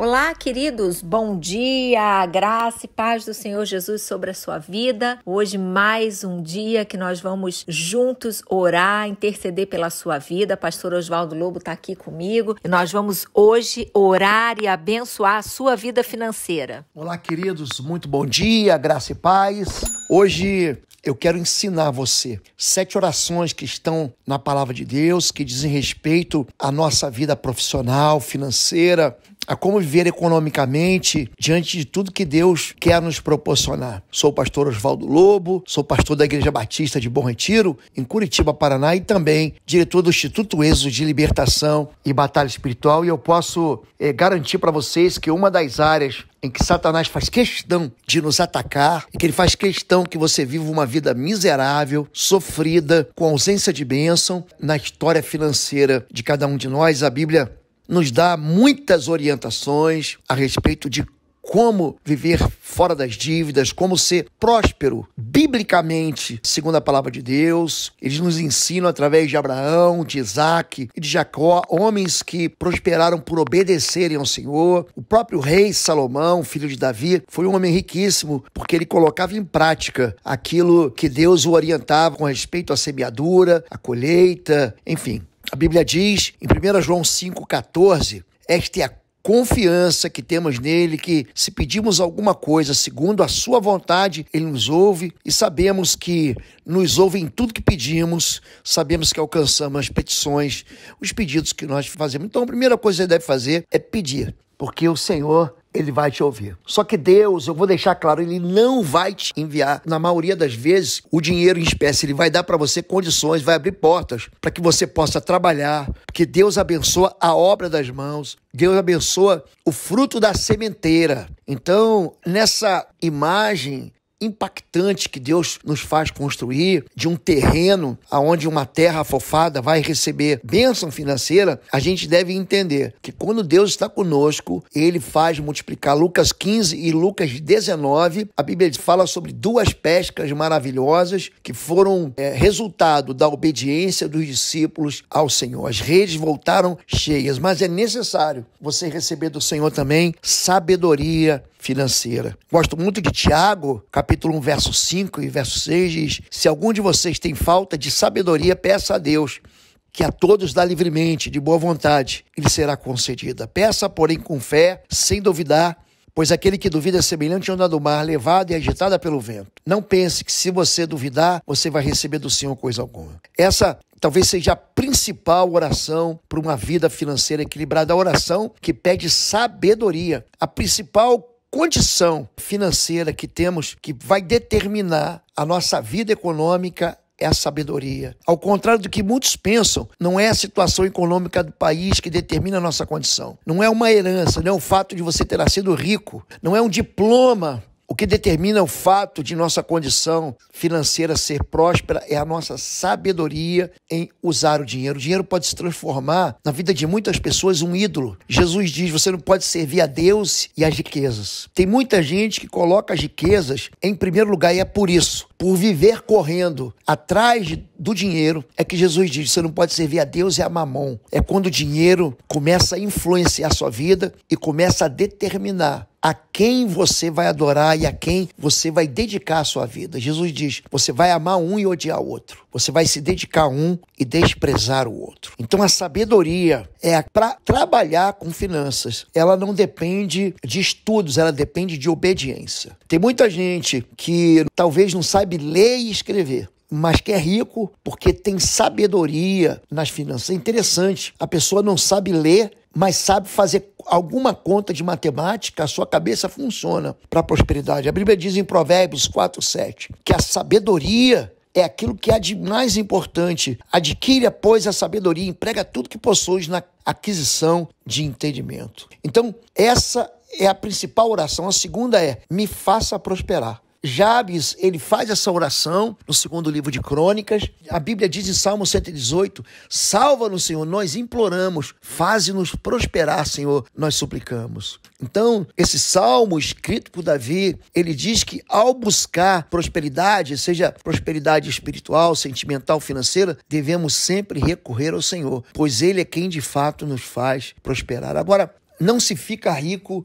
Olá, queridos, bom dia, graça e paz do Senhor Jesus sobre a sua vida. Hoje, mais um dia que nós vamos juntos orar, interceder pela sua vida. Pastor Oswaldo Lobo está aqui comigo e nós vamos hoje orar e abençoar a sua vida financeira. Olá, queridos, muito bom dia, graça e paz. Hoje eu quero ensinar você sete orações que estão na palavra de Deus, que dizem respeito à nossa vida profissional, financeira a como viver economicamente diante de tudo que Deus quer nos proporcionar. Sou o pastor Oswaldo Lobo, sou pastor da Igreja Batista de Bom Retiro, em Curitiba, Paraná, e também diretor do Instituto Êxodo de Libertação e Batalha Espiritual. E eu posso é, garantir para vocês que uma das áreas em que Satanás faz questão de nos atacar, em que ele faz questão que você viva uma vida miserável, sofrida, com ausência de bênção na história financeira de cada um de nós. A Bíblia nos dá muitas orientações a respeito de como viver fora das dívidas, como ser próspero biblicamente, segundo a palavra de Deus. Eles nos ensinam através de Abraão, de Isaac e de Jacó, homens que prosperaram por obedecerem ao Senhor. O próprio rei Salomão, filho de Davi, foi um homem riquíssimo porque ele colocava em prática aquilo que Deus o orientava com respeito à semeadura, à colheita, enfim. A Bíblia diz em 1 João 5,14: Esta é a confiança que temos nele, que se pedimos alguma coisa segundo a sua vontade, ele nos ouve e sabemos que nos ouve em tudo que pedimos, sabemos que alcançamos as petições, os pedidos que nós fazemos. Então, a primeira coisa que você deve fazer é pedir porque o Senhor ele vai te ouvir. Só que Deus, eu vou deixar claro, ele não vai te enviar. Na maioria das vezes, o dinheiro em espécie, ele vai dar para você condições, vai abrir portas para que você possa trabalhar, porque Deus abençoa a obra das mãos, Deus abençoa o fruto da sementeira. Então, nessa imagem impactante que Deus nos faz construir, de um terreno aonde uma terra fofada vai receber bênção financeira, a gente deve entender que quando Deus está conosco, ele faz multiplicar Lucas 15 e Lucas 19. A Bíblia fala sobre duas pescas maravilhosas que foram é, resultado da obediência dos discípulos ao Senhor. As redes voltaram cheias, mas é necessário você receber do Senhor também sabedoria, financeira. Gosto muito de Tiago, capítulo 1, verso 5 e verso 6 diz: Se algum de vocês tem falta de sabedoria, peça a Deus que a todos dá livremente, de boa vontade, ele será concedida. Peça, porém, com fé, sem duvidar, pois aquele que duvida é semelhante a onda do mar, levada e agitada pelo vento. Não pense que se você duvidar, você vai receber do Senhor coisa alguma. Essa talvez seja a principal oração para uma vida financeira equilibrada, a oração que pede sabedoria. A principal condição financeira que temos que vai determinar a nossa vida econômica é a sabedoria. Ao contrário do que muitos pensam, não é a situação econômica do país que determina a nossa condição. Não é uma herança, não é o fato de você ter nascido rico, não é um diploma o que determina o fato de nossa condição financeira ser próspera é a nossa sabedoria em usar o dinheiro. O dinheiro pode se transformar na vida de muitas pessoas um ídolo. Jesus diz: você não pode servir a Deus e às riquezas. Tem muita gente que coloca as riquezas em primeiro lugar e é por isso por viver correndo atrás do dinheiro, é que Jesus diz: você não pode servir a Deus e a mamão. É quando o dinheiro começa a influenciar a sua vida e começa a determinar a quem você vai adorar e a quem você vai dedicar a sua vida. Jesus diz: você vai amar um e odiar o outro você vai se dedicar a um e desprezar o outro. Então a sabedoria é para trabalhar com finanças. Ela não depende de estudos, ela depende de obediência. Tem muita gente que talvez não sabe ler e escrever, mas que é rico porque tem sabedoria nas finanças. É interessante, a pessoa não sabe ler, mas sabe fazer alguma conta de matemática, a sua cabeça funciona para a prosperidade. A Bíblia diz em Provérbios 4, 7 que a sabedoria é aquilo que há é de mais importante. Adquira, pois, a sabedoria, emprega tudo que possuis na aquisição de entendimento. Então, essa é a principal oração. A segunda é: me faça prosperar. Jabes, ele faz essa oração no segundo livro de Crônicas. A Bíblia diz em Salmo 118: Salva-nos, Senhor, nós imploramos, faze-nos prosperar, Senhor, nós suplicamos. Então, esse salmo escrito por Davi, ele diz que ao buscar prosperidade, seja prosperidade espiritual, sentimental, financeira, devemos sempre recorrer ao Senhor, pois ele é quem de fato nos faz prosperar. Agora, não se fica rico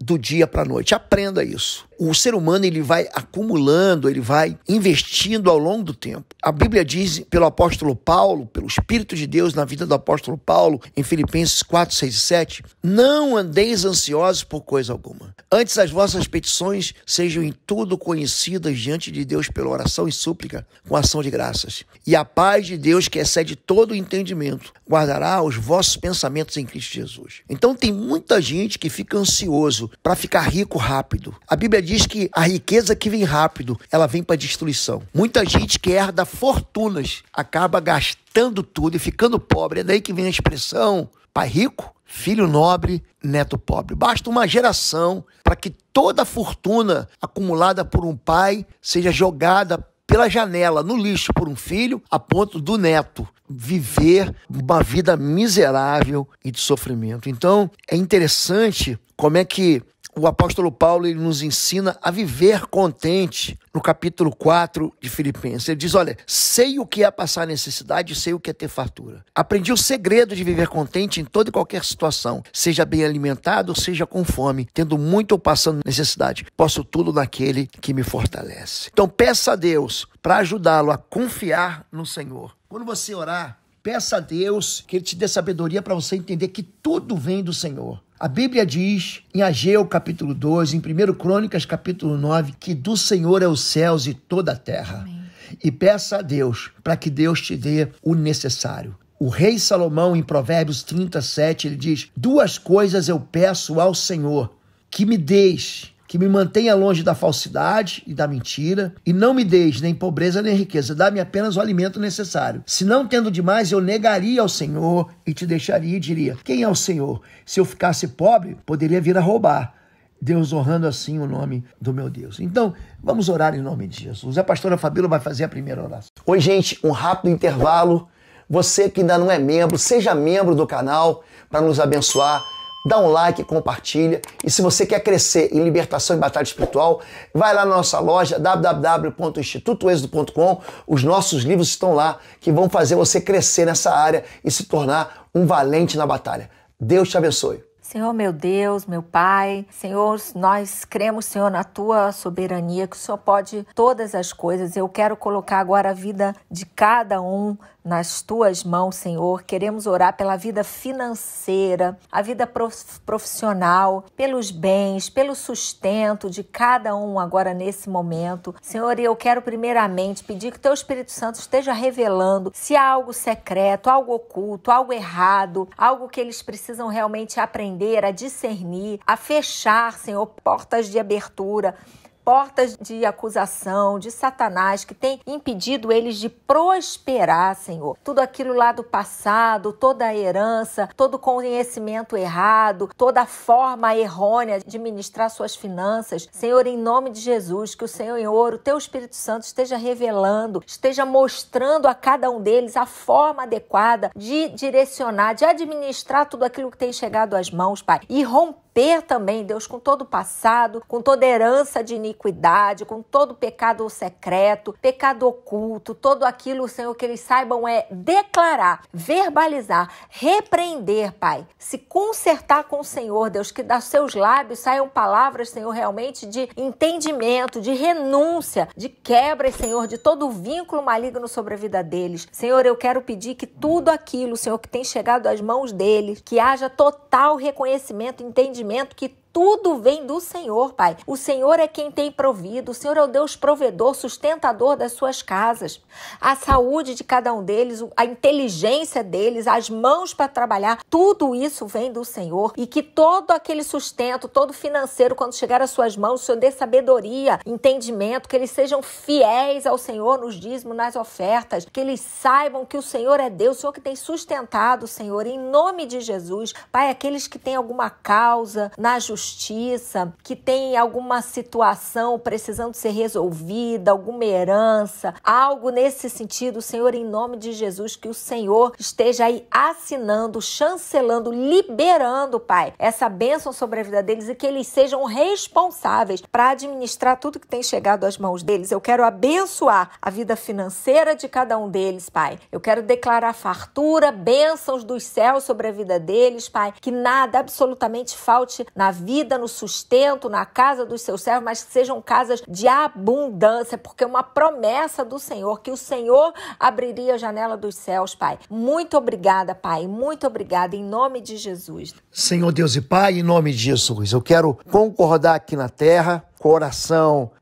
do dia para a noite. Aprenda isso o ser humano ele vai acumulando, ele vai investindo ao longo do tempo. A Bíblia diz pelo apóstolo Paulo, pelo Espírito de Deus na vida do apóstolo Paulo, em Filipenses 4, 6 e 7, não andeis ansiosos por coisa alguma. Antes as vossas petições sejam em tudo conhecidas diante de Deus pela oração e súplica, com ação de graças. E a paz de Deus, que excede todo o entendimento, guardará os vossos pensamentos em Cristo Jesus. Então tem muita gente que fica ansioso para ficar rico rápido. A Bíblia diz diz que a riqueza que vem rápido, ela vem para destruição. Muita gente que herda fortunas acaba gastando tudo e ficando pobre. É daí que vem a expressão pai rico, filho nobre, neto pobre. Basta uma geração para que toda a fortuna acumulada por um pai seja jogada pela janela no lixo por um filho, a ponto do neto viver uma vida miserável e de sofrimento. Então, é interessante como é que o apóstolo Paulo ele nos ensina a viver contente no capítulo 4 de Filipenses. Ele diz: Olha, sei o que é passar necessidade, sei o que é ter fartura. Aprendi o segredo de viver contente em toda e qualquer situação, seja bem alimentado, seja com fome, tendo muito ou passando necessidade. Posso tudo naquele que me fortalece. Então, peça a Deus para ajudá-lo a confiar no Senhor. Quando você orar, peça a Deus que Ele te dê sabedoria para você entender que tudo vem do Senhor. A Bíblia diz em Ageu capítulo 12, em 1 Crônicas capítulo 9, que do Senhor é os céus e toda a terra. Amém. E peça a Deus para que Deus te dê o necessário. O rei Salomão, em Provérbios 37, ele diz: Duas coisas eu peço ao Senhor, que me deis que me mantenha longe da falsidade e da mentira, e não me deis nem pobreza nem riqueza, dá-me apenas o alimento necessário. Se não tendo demais, eu negaria ao Senhor e te deixaria e diria: Quem é o Senhor? Se eu ficasse pobre, poderia vir a roubar. Deus honrando assim o nome do meu Deus. Então, vamos orar em nome de Jesus. A pastora Fabíola vai fazer a primeira oração. Oi, gente, um rápido intervalo. Você que ainda não é membro, seja membro do canal para nos abençoar dá um like, compartilha. E se você quer crescer em libertação e batalha espiritual, vai lá na nossa loja www.institutoexodo.com. Os nossos livros estão lá que vão fazer você crescer nessa área e se tornar um valente na batalha. Deus te abençoe. Senhor meu Deus, meu Pai, Senhor, nós cremos, Senhor, na tua soberania, que o Senhor pode todas as coisas. Eu quero colocar agora a vida de cada um nas tuas mãos, Senhor. Queremos orar pela vida financeira, a vida profissional, pelos bens, pelo sustento de cada um agora nesse momento. Senhor, eu quero primeiramente pedir que teu Espírito Santo esteja revelando se há algo secreto, algo oculto, algo errado, algo que eles precisam realmente aprender a discernir, a fechar, Senhor, portas de abertura portas de acusação, de Satanás que tem impedido eles de prosperar, Senhor. Tudo aquilo lá do passado, toda a herança, todo o conhecimento errado, toda a forma errônea de administrar suas finanças. Senhor, em nome de Jesus, que o Senhor, o teu Espírito Santo esteja revelando, esteja mostrando a cada um deles a forma adequada de direcionar, de administrar tudo aquilo que tem chegado às mãos, Pai, e romper romper também, Deus, com todo o passado, com toda herança de iniquidade, com todo pecado secreto, pecado oculto, todo aquilo, Senhor, que eles saibam é declarar, verbalizar, repreender, Pai. Se consertar com o Senhor, Deus, que dos seus lábios saiam palavras, Senhor, realmente de entendimento, de renúncia, de quebra, Senhor, de todo vínculo maligno sobre a vida deles. Senhor, eu quero pedir que tudo aquilo, Senhor, que tem chegado às mãos deles, que haja total reconhecimento, entendimento que tudo vem do Senhor, Pai. O Senhor é quem tem provido, o Senhor é o Deus provedor, sustentador das suas casas. A saúde de cada um deles, a inteligência deles, as mãos para trabalhar, tudo isso vem do Senhor. E que todo aquele sustento, todo financeiro, quando chegar às suas mãos, o Senhor dê sabedoria, entendimento, que eles sejam fiéis ao Senhor nos dízimos, nas ofertas, que eles saibam que o Senhor é Deus, o Senhor que tem sustentado, Senhor, em nome de Jesus. Pai, aqueles que têm alguma causa na justiça, justiça, que tem alguma situação precisando ser resolvida, alguma herança, algo nesse sentido, Senhor, em nome de Jesus, que o Senhor esteja aí assinando, chancelando, liberando, Pai, essa bênção sobre a vida deles e que eles sejam responsáveis para administrar tudo que tem chegado às mãos deles. Eu quero abençoar a vida financeira de cada um deles, Pai. Eu quero declarar fartura, bênçãos dos céus sobre a vida deles, Pai, que nada absolutamente falte na vida vida no sustento, na casa dos seus servos, mas que sejam casas de abundância, porque é uma promessa do Senhor, que o Senhor abriria a janela dos céus, Pai. Muito obrigada, Pai. Muito obrigada, em nome de Jesus. Senhor Deus e Pai, em nome de Jesus, eu quero concordar aqui na terra com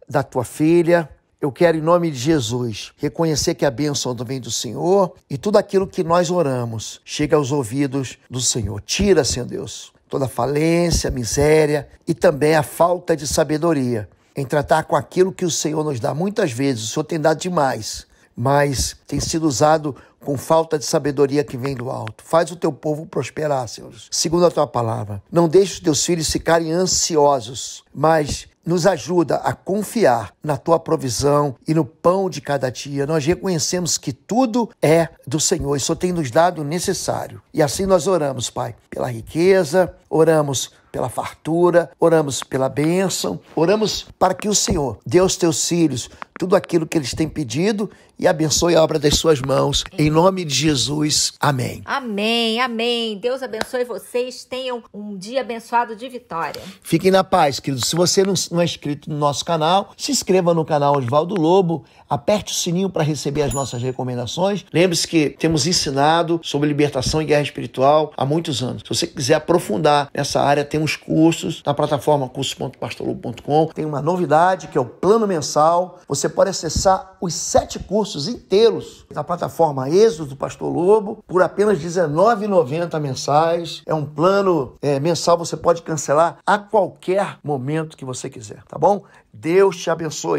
da tua filha. Eu quero, em nome de Jesus, reconhecer que a bênção vem do Senhor e tudo aquilo que nós oramos chega aos ouvidos do Senhor. Tira, Senhor Deus, toda falência, miséria e também a falta de sabedoria em tratar com aquilo que o Senhor nos dá. Muitas vezes o Senhor tem dado demais, mas tem sido usado com falta de sabedoria que vem do alto. Faz o teu povo prosperar, Senhor, segundo a tua palavra. Não deixe os teus filhos ficarem ansiosos, mas nos ajuda a confiar na tua provisão e no pão de cada dia. Nós reconhecemos que tudo é do Senhor e só tem nos dado o necessário. E assim nós oramos, Pai, pela riqueza, oramos pela fartura, oramos pela bênção, oramos para que o Senhor dê aos teus filhos tudo aquilo que eles têm pedido e abençoe a obra das suas mãos. Em nome de Jesus, amém. Amém, amém. Deus abençoe vocês. Tenham um dia abençoado de vitória. Fiquem na paz, queridos. Se você não é inscrito no nosso canal, se inscreva no canal Oswaldo Lobo. Aperte o sininho para receber as nossas recomendações. Lembre-se que temos ensinado sobre libertação e guerra espiritual há muitos anos. Se você quiser aprofundar nessa área, tem tem os cursos na plataforma curso.pastorlobo.com Tem uma novidade que é o plano mensal. Você pode acessar os sete cursos inteiros na plataforma Êxodo do Pastor Lobo por apenas R$19,90 mensais. É um plano é, mensal, você pode cancelar a qualquer momento que você quiser, tá bom? Deus te abençoe.